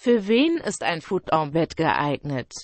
Für wen ist ein Foot-on-Bett geeignet?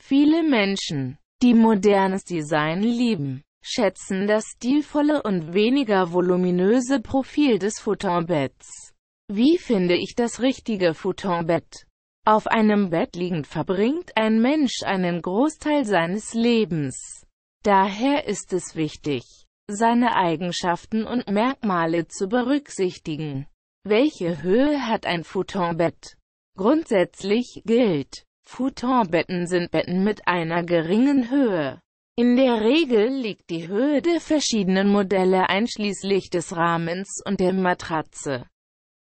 Viele Menschen, die modernes Design lieben, schätzen das stilvolle und weniger voluminöse Profil des Futonbetts. Wie finde ich das richtige Futonbett? Auf einem Bett liegend verbringt ein Mensch einen Großteil seines Lebens. Daher ist es wichtig, seine Eigenschaften und Merkmale zu berücksichtigen. Welche Höhe hat ein Futonbett? Grundsätzlich gilt, Futonbetten sind Betten mit einer geringen Höhe. In der Regel liegt die Höhe der verschiedenen Modelle einschließlich des Rahmens und der Matratze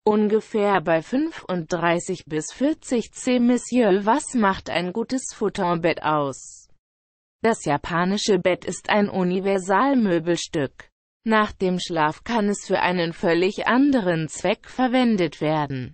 ungefähr bei 35 bis 40 C. Monsieur, was macht ein gutes Futonbett aus? Das japanische Bett ist ein Universalmöbelstück. Nach dem Schlaf kann es für einen völlig anderen Zweck verwendet werden.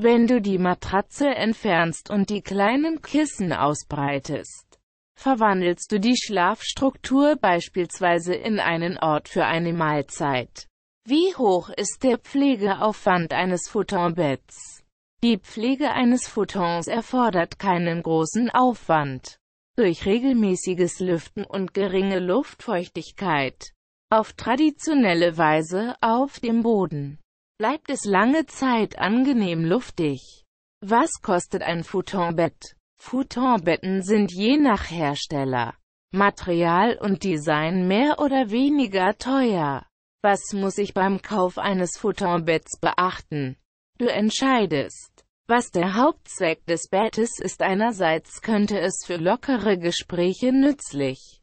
Wenn du die Matratze entfernst und die kleinen Kissen ausbreitest, verwandelst du die Schlafstruktur beispielsweise in einen Ort für eine Mahlzeit. Wie hoch ist der Pflegeaufwand eines Futonbetts? Die Pflege eines Futons erfordert keinen großen Aufwand. Durch regelmäßiges Lüften und geringe Luftfeuchtigkeit auf traditionelle Weise auf dem Boden bleibt es lange Zeit angenehm luftig. Was kostet ein Futonbett? Futonbetten sind je nach Hersteller, Material und Design mehr oder weniger teuer. Was muss ich beim Kauf eines Futonbetts beachten? Du entscheidest. Was der Hauptzweck des Bettes ist einerseits könnte es für lockere Gespräche nützlich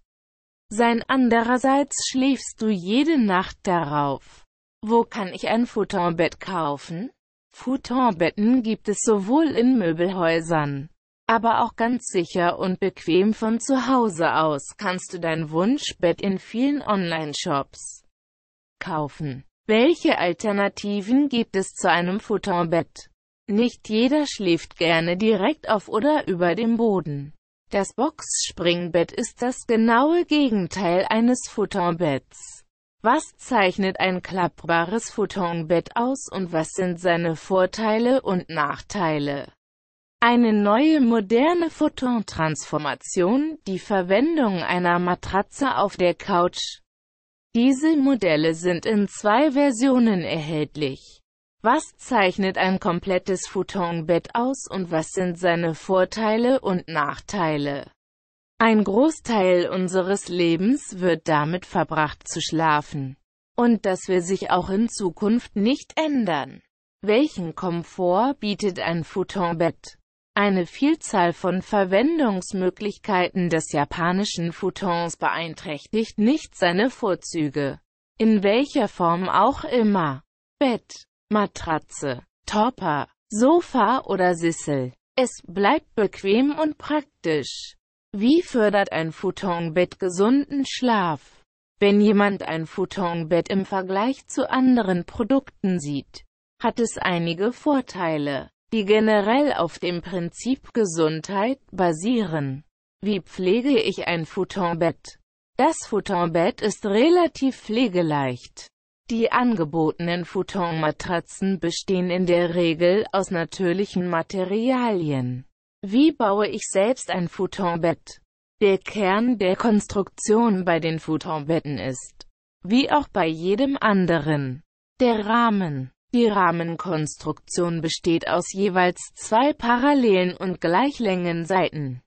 sein andererseits schläfst du jede Nacht darauf. Wo kann ich ein Futonbett kaufen? Futonbetten gibt es sowohl in Möbelhäusern, aber auch ganz sicher und bequem von zu Hause aus kannst du dein Wunschbett in vielen Online-Shops kaufen. Welche Alternativen gibt es zu einem Futonbett? Nicht jeder schläft gerne direkt auf oder über dem Boden. Das Boxspringbett ist das genaue Gegenteil eines Futonbetts. Was zeichnet ein klappbares Futonbett aus und was sind seine Vorteile und Nachteile? Eine neue moderne Futon-Transformation, die Verwendung einer Matratze auf der Couch. Diese Modelle sind in zwei Versionen erhältlich. Was zeichnet ein komplettes Futonbett aus und was sind seine Vorteile und Nachteile? Ein Großteil unseres Lebens wird damit verbracht zu schlafen. Und das will sich auch in Zukunft nicht ändern. Welchen Komfort bietet ein Futonbett? Eine Vielzahl von Verwendungsmöglichkeiten des japanischen Futons beeinträchtigt nicht seine Vorzüge. In welcher Form auch immer. Bett, Matratze, Topper, Sofa oder Sissel. Es bleibt bequem und praktisch. Wie fördert ein Futonbett gesunden Schlaf? Wenn jemand ein Futonbett im Vergleich zu anderen Produkten sieht, hat es einige Vorteile, die generell auf dem Prinzip Gesundheit basieren. Wie pflege ich ein Futonbett? Das Futonbett ist relativ pflegeleicht. Die angebotenen Futonmatratzen bestehen in der Regel aus natürlichen Materialien. Wie baue ich selbst ein Futonbett? Der Kern der Konstruktion bei den Futonbetten ist, wie auch bei jedem anderen, der Rahmen. Die Rahmenkonstruktion besteht aus jeweils zwei parallelen und gleichlängen Seiten.